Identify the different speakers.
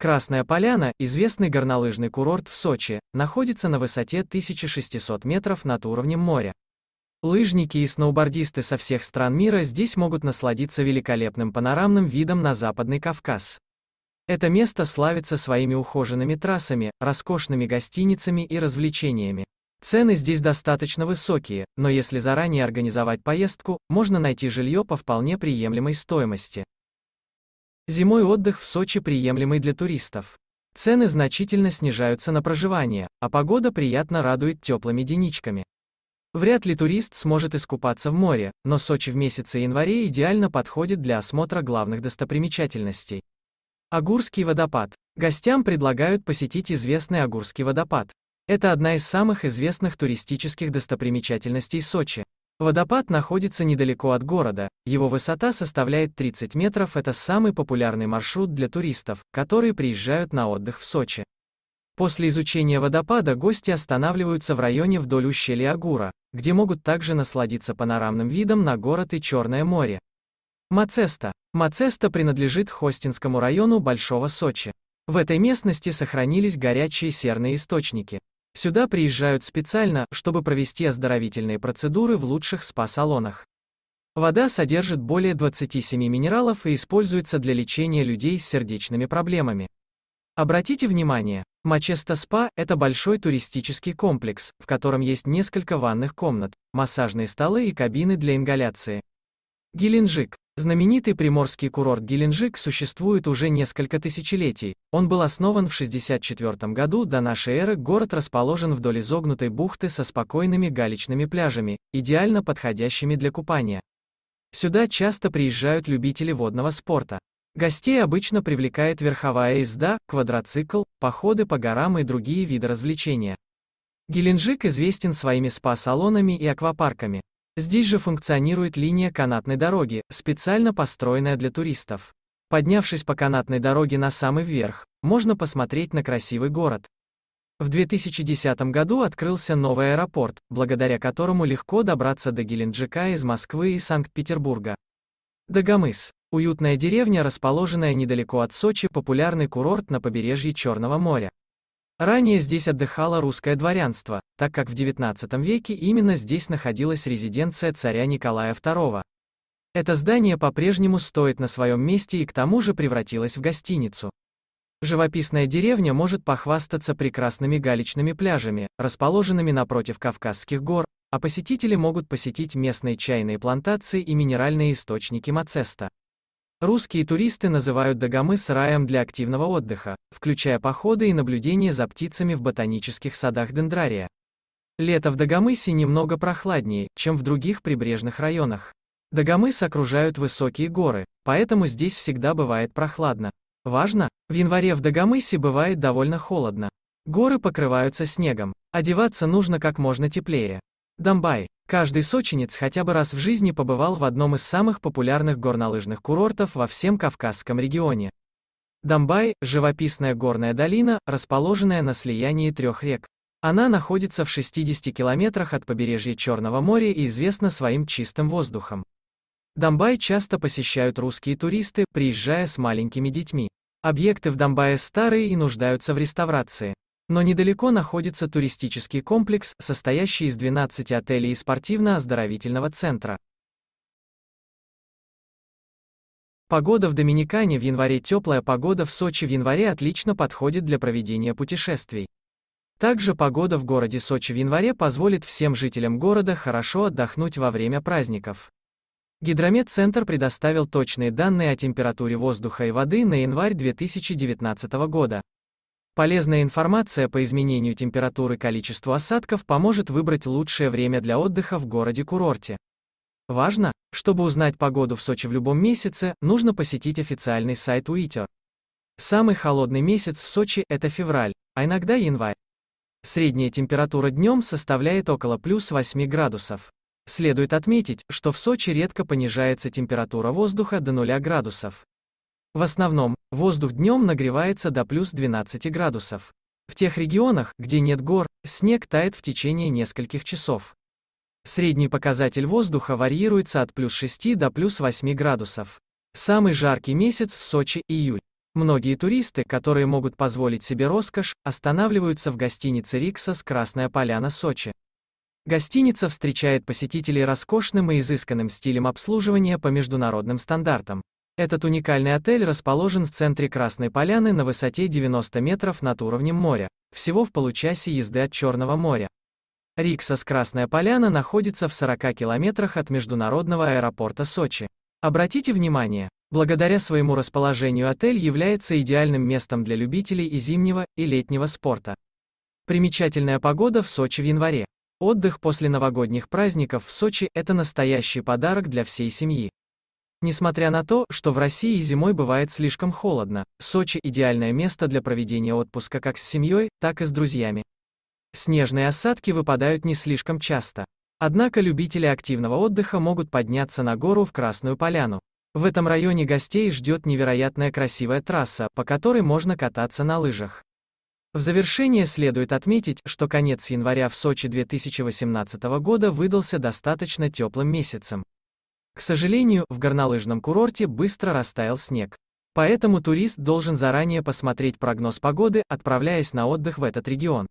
Speaker 1: Красная Поляна, известный горнолыжный курорт в Сочи, находится на высоте 1600 метров над уровнем моря. Лыжники и сноубордисты со всех стран мира здесь могут насладиться великолепным панорамным видом на Западный Кавказ. Это место славится своими ухоженными трассами, роскошными гостиницами и развлечениями. Цены здесь достаточно высокие, но если заранее организовать поездку, можно найти жилье по вполне приемлемой стоимости. Зимой отдых в Сочи приемлемый для туристов. Цены значительно снижаются на проживание, а погода приятно радует теплыми деничками. Вряд ли турист сможет искупаться в море, но Сочи в месяце январе идеально подходит для осмотра главных достопримечательностей. Агурский водопад. Гостям предлагают посетить известный Агурский водопад. Это одна из самых известных туристических достопримечательностей Сочи. Водопад находится недалеко от города, его высота составляет 30 метров, это самый популярный маршрут для туристов, которые приезжают на отдых в Сочи. После изучения водопада гости останавливаются в районе вдоль ущелья Агура, где могут также насладиться панорамным видом на город и Черное море. Мацеста. Мацеста принадлежит Хостинскому району Большого Сочи. В этой местности сохранились горячие серные источники. Сюда приезжают специально, чтобы провести оздоровительные процедуры в лучших спа-салонах. Вода содержит более 27 минералов и используется для лечения людей с сердечными проблемами. Обратите внимание, Мачеста Спа – это большой туристический комплекс, в котором есть несколько ванных комнат, массажные столы и кабины для ингаляции. Геленджик Знаменитый приморский курорт Геленджик существует уже несколько тысячелетий. Он был основан в 64 году до нашей эры. Город расположен вдоль изогнутой бухты со спокойными галечными пляжами, идеально подходящими для купания. Сюда часто приезжают любители водного спорта. Гостей обычно привлекает верховая езда, квадроцикл, походы по горам и другие виды развлечения. Геленджик известен своими спа-салонами и аквапарками. Здесь же функционирует линия канатной дороги, специально построенная для туристов. Поднявшись по канатной дороге на самый верх, можно посмотреть на красивый город. В 2010 году открылся новый аэропорт, благодаря которому легко добраться до Геленджика из Москвы и Санкт-Петербурга. Дагомыс. Уютная деревня, расположенная недалеко от Сочи, популярный курорт на побережье Черного моря. Ранее здесь отдыхало русское дворянство, так как в XIX веке именно здесь находилась резиденция царя Николая II. Это здание по-прежнему стоит на своем месте и к тому же превратилось в гостиницу. Живописная деревня может похвастаться прекрасными галечными пляжами, расположенными напротив Кавказских гор, а посетители могут посетить местные чайные плантации и минеральные источники Мацеста. Русские туристы называют Дагомыс раем для активного отдыха, включая походы и наблюдение за птицами в ботанических садах Дендрария. Лето в Дагомысе немного прохладнее, чем в других прибрежных районах. Дагомыс окружают высокие горы, поэтому здесь всегда бывает прохладно. Важно, в январе в Дагомысе бывает довольно холодно. Горы покрываются снегом. Одеваться нужно как можно теплее. Домбай. Каждый сочинец хотя бы раз в жизни побывал в одном из самых популярных горнолыжных курортов во всем Кавказском регионе. Дамбай – живописная горная долина, расположенная на слиянии трех рек. Она находится в 60 километрах от побережья Черного моря и известна своим чистым воздухом. Дамбай часто посещают русские туристы, приезжая с маленькими детьми. Объекты в Дамбае старые и нуждаются в реставрации но недалеко находится туристический комплекс, состоящий из 12 отелей и спортивно-оздоровительного центра. Погода в Доминикане в январе теплая погода в Сочи в январе отлично подходит для проведения путешествий. Также погода в городе Сочи в январе позволит всем жителям города хорошо отдохнуть во время праздников. Гидромедцентр предоставил точные данные о температуре воздуха и воды на январь 2019 года. Полезная информация по изменению температуры и количеству осадков поможет выбрать лучшее время для отдыха в городе-курорте. Важно, чтобы узнать погоду в Сочи в любом месяце, нужно посетить официальный сайт Уитер. Самый холодный месяц в Сочи – это февраль, а иногда январь. Средняя температура днем составляет около плюс 8 градусов. Следует отметить, что в Сочи редко понижается температура воздуха до 0 градусов. В основном, воздух днем нагревается до плюс 12 градусов. В тех регионах, где нет гор, снег тает в течение нескольких часов. Средний показатель воздуха варьируется от плюс 6 до плюс 8 градусов. Самый жаркий месяц в Сочи – июль. Многие туристы, которые могут позволить себе роскошь, останавливаются в гостинице «Риксос» «Красная поляна Сочи». Гостиница встречает посетителей роскошным и изысканным стилем обслуживания по международным стандартам. Этот уникальный отель расположен в центре Красной Поляны на высоте 90 метров над уровнем моря, всего в получасе езды от Черного моря. Риксос Красная Поляна находится в 40 километрах от международного аэропорта Сочи. Обратите внимание, благодаря своему расположению отель является идеальным местом для любителей и зимнего, и летнего спорта. Примечательная погода в Сочи в январе. Отдых после новогодних праздников в Сочи – это настоящий подарок для всей семьи. Несмотря на то, что в России зимой бывает слишком холодно, Сочи – идеальное место для проведения отпуска как с семьей, так и с друзьями. Снежные осадки выпадают не слишком часто. Однако любители активного отдыха могут подняться на гору в Красную Поляну. В этом районе гостей ждет невероятная красивая трасса, по которой можно кататься на лыжах. В завершение следует отметить, что конец января в Сочи 2018 года выдался достаточно теплым месяцем. К сожалению, в горнолыжном курорте быстро растаял снег. Поэтому турист должен заранее посмотреть прогноз погоды, отправляясь на отдых в этот регион.